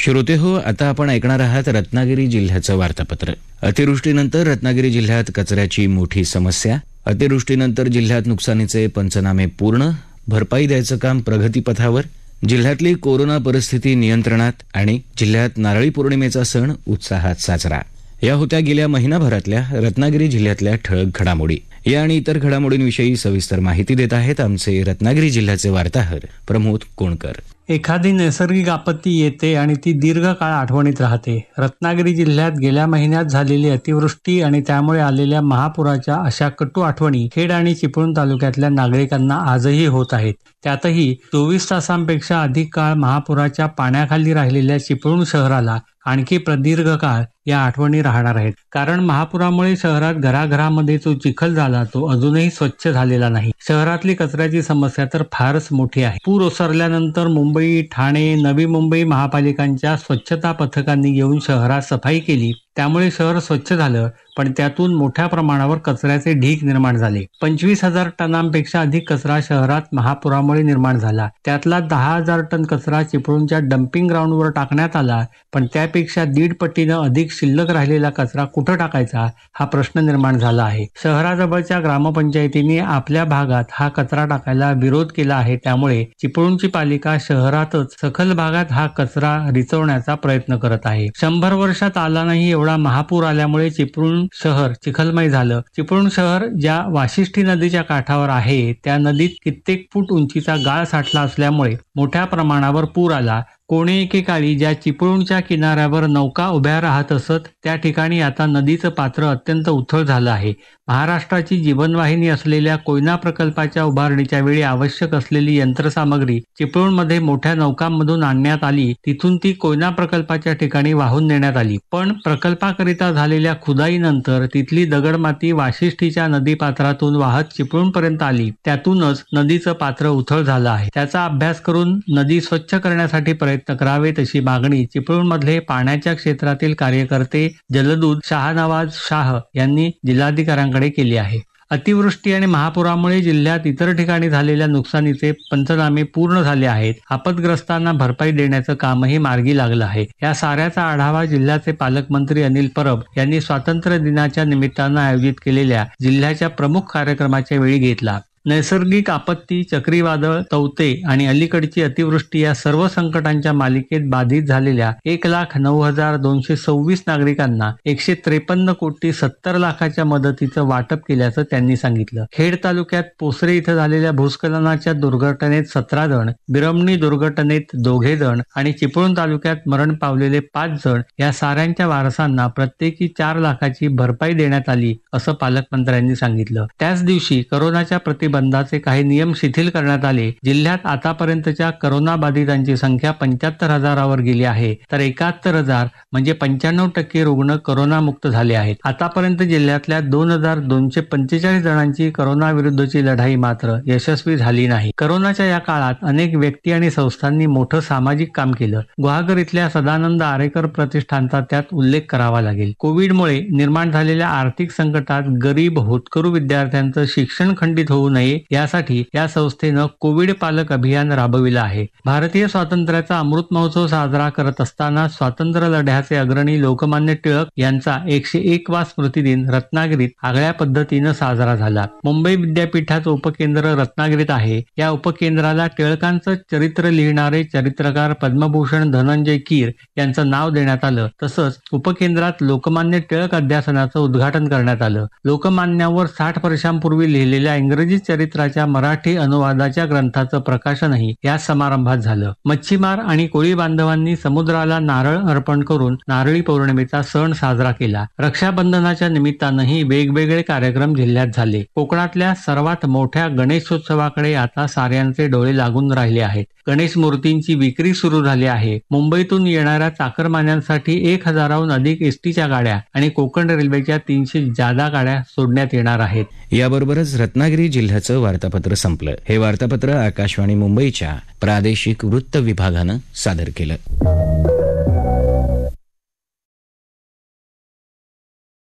श्रोते हो आता आपण ऐकणार आहात रत्नागिरी जिल्ह्याचं वार्तापत्र अतिवृष्टीनंतर रत्नागिरी जिल्ह्यात कचऱ्याची मोठी समस्या अतिवृष्टीनंतर जिल्ह्यात नुकसानीचे पंचनामे पूर्ण भरपाई द्यायचं काम प्रगतीपथावर जिल्ह्यातली कोरोना परिस्थिती नियंत्रणात आणि जिल्ह्यात नारळी पौर्णिमेचा सण उत्साहात साजरा या होत्या गेल्या महिनाभरातल्या रत्नागिरी जिल्ह्यातल्या ठळक घडामोडी या आणि इतर घडामोडींविषयी सविस्तर माहिती देत आहेत आमचे रत्नागिरी जिल्ह्याचे वार्ताहर प्रमोद कोणकर एखादी नैसर्गिक आपत्ती येते आणि ती दीर्घकाळ आठवणीत राहते रत्नागिरी जिल्ह्यात गेल्या महिन्यात झालेली अतिवृष्टी आणि त्यामुळे आलेल्या महापुराच्या अशा कटू आठवणी खेड आणि चिपळूण तालुक्यातल्या नागरिकांना आजही होत आहेत त्यातही चोवीस तासांपेक्षा अधिक काळ महापुराच्या पाण्याखाली राहिलेल्या चिपळूण शहराला आणखी प्रदीर्घ काळ या आठवणी राहणार आहेत कारण महापुरामुळे शहरात घराघरामध्ये जो चिखल झाला तो अजूनही स्वच्छ झालेला नाही शहरातली कचऱ्याची समस्या तर फारच मोठी आहे पूर ओसरल्यानंतर मुंबई ठाणे नवी मुंबई महापालिकांच्या स्वच्छता पथकांनी येऊन शहरात सफाई केली त्यामुळे शहर स्वच्छ झालं पण त्यातून मोठ्या प्रमाणावर कचऱ्याचे ढीक निर्माण झाले पंचवीस हजार टनांपेक्षा अधिक कचरा शहरात महापुरामुळे निर्माण झाला त्यातला दहा हजार टन कचरा चिपळूणच्या डम्पिंग ग्राउंडवर टाकण्यात आला पण त्यापेक्षा दीड पट्टीनं अधिक शिल्लक राहिलेला कचरा कुठं टाकायचा हा प्रश्न निर्माण झाला आहे शहराजवळच्या ग्रामपंचायतीने आपल्या भागात हा कचरा टाकायला विरोध केला आहे त्यामुळे चिपळूणची पालिका शहरातच सखल भागात हा कचरा रिचवण्याचा प्रयत्न करत आहे शंभर वर्षात आला नाही एवढा महापूर आल्यामुळे चिपळूण शहर चिखलमय झालं चिपळूण शहर ज्या वाशिष्ठी नदीच्या काठावर आहे त्या नदीत कित्येक फूट उंचीचा गाळ साठला असल्यामुळे मोठ्या प्रमाणावर पूर आला कोणे एकेकाळी ज्या चिपळूणच्या किनाऱ्यावर नौका उभ्या राहत असत त्या ठिकाणी आता नदीचं पात्र अत्यंत उथळ झालं आहे महाराष्ट्राची जीवनवाहिनी असलेल्या कोयना प्रकल्पाच्या उभारणीच्या वेळी आवश्यक असलेली यंत्रसामग्री चिपळूणमध्ये मोठ्या नौकांमधून आणण्यात आली तिथून ती कोयना प्रकल्पाच्या ठिकाणी वाहून नेण्यात आली पण प्रकल्पाकरिता झालेल्या खुदाईनंतर तिथली दगडमाती वाशिष्ठीच्या नदीपात्रातून वाहत चिपळूणपर्यंत आली त्यातूनच नदीचं पात्र उथळ झालं आहे त्याचा अभ्यास करून नदी स्वच्छ करण्यासाठी प्रयत्न व्यक्त करावे तशी मागणी चिपळूणमधले पाण्याच्या क्षेत्रातील कार्यकर्ते जलदूत शाहनवाज शाह यांनी जिल्हाधिकाऱ्यांकडे केली आहे अतिवृष्टी आणि महापुरामुळे जिल्ह्यात इतर ठिकाणी झालेल्या नुकसानीचे पंचनामे पूर्ण झाले आहेत आपदग्रस्तांना भरपाई देण्याचं कामही मार्गी लागलं आहे या साऱ्याचा आढावा जिल्ह्याचे पालकमंत्री अनिल परब यांनी स्वातंत्र्य दिनाच्या निमित्तानं आयोजित केलेल्या जिल्ह्याच्या प्रमुख कार्यक्रमाच्या वेळी घेतला नैसर्गिक आपत्ती चक्रीवादळ तवते आणि अलीकडची अतिवृष्टी या सर्व संकटांच्या मालिकेत बाधित झालेल्या एक लाख नऊ हजार दोनशे सव्वीस नागरिकांना एकशे त्रेपन्न कोटी सत्तर लाखाच्या मदतीचं वाटप केल्याचं त्यांनी सांगितलं खेड तालुक्यात पोसरे इथं झालेल्या भूस्खलनाच्या दुर्घटनेत सतरा जण बिरमणी दुर्घटनेत दोघे जण आणि चिपळूण तालुक्यात मरण पावलेले पाच जण या साऱ्यांच्या वारसांना प्रत्येकी चार लाखाची भरपाई देण्यात आली असं पालकमंत्र्यांनी सांगितलं त्याच दिवशी करोनाच्या प्रति बंदाचे काही नियम शिथिल करण्यात आले जिल्ह्यात आतापर्यंतच्या करोना बाधितांची संख्या पंच्याहत्तर हजारावर गेली आहे तर एकाहत्तर हजार म्हणजे पंच्याण्णव टक्के रुग्ण करोनामुक्त झाले आहेत आतापर्यंत जिल्ह्यातल्या दोन हजार दोनशे पंचेचाळीस जणांची करोना विरुद्धची लढाई मात्र यशस्वी झाली नाही करोनाच्या या काळात अनेक व्यक्ती आणि संस्थांनी मोठं सामाजिक काम केलं गुहागर इथल्या सदानंद आरेकर प्रतिष्ठानचा त्यात उल्लेख करावा लागेल कोविडमुळे निर्माण झालेल्या आर्थिक संकटात गरीब होतकरू विद्यार्थ्यांचं शिक्षण खंडित होऊ नये नये यासाठी या संस्थेनं कोविड पालक अभियान राबविलं आहे भारतीय स्वातंत्र्याचा अमृत महोत्सव साजरा करत असताना स्वातंत्र्य लढ्याचे अग्रणी लोकमान्य टिळक यांचा एकशे एक वा स्मृतिदिन रत्नागिरीत आगळ्या पद्धतीनं साजरा झाला मुंबई विद्यापीठाचं उपकेंद्र रत्नागिरीत आहे या उपकेंद्राला टिळकांचं चरित्र लिहिणारे चरित्रकार पद्मभूषण धनंजय कीर यांचं नाव देण्यात आलं तसंच उपकेंद्रात लोकमान्य टिळक अध्यासनाचं उद्घाटन करण्यात आलं लोकमान्यावर साठ वर्षांपूर्वी लिहिलेल्या इंग्रजी चरित्राच्या मराठी अनुवादाच्या ग्रंथाचं प्रकाशनही या समारंभात झालं मच्छीमार आणि कोळी बांधवांनी समुद्राला नारळ अर्पण करून नारळी पौर्णिमेचा सण साजरा केला रक्षाबंधनाच्या निमित्तानंही वेगवेगळे कार्यक्रम जिल्ह्यात झाले कोकणातल्या सर्वात मोठ्या गणेशोत्सवाकडे आता साऱ्यांचे डोळे लागून राहिले आहेत गणेश मूर्तींची विक्री सुरू झाली आहे मुंबईतून येणाऱ्या चाकरमान्यांसाठी एक हजाराहून अधिक एसटीच्या गाड्या आणि कोकण रेल्वेच्या तीनशे जादा गाड्या सोडण्यात येणार आहेत याबरोबरच रत्नागिरी जिल्ह्यात आजचं वार्तापत्र संपलं हे वार्तापत्र आकाशवाणी मुंबईच्या प्रादेशिक वृत्त विभागानं सादर केलं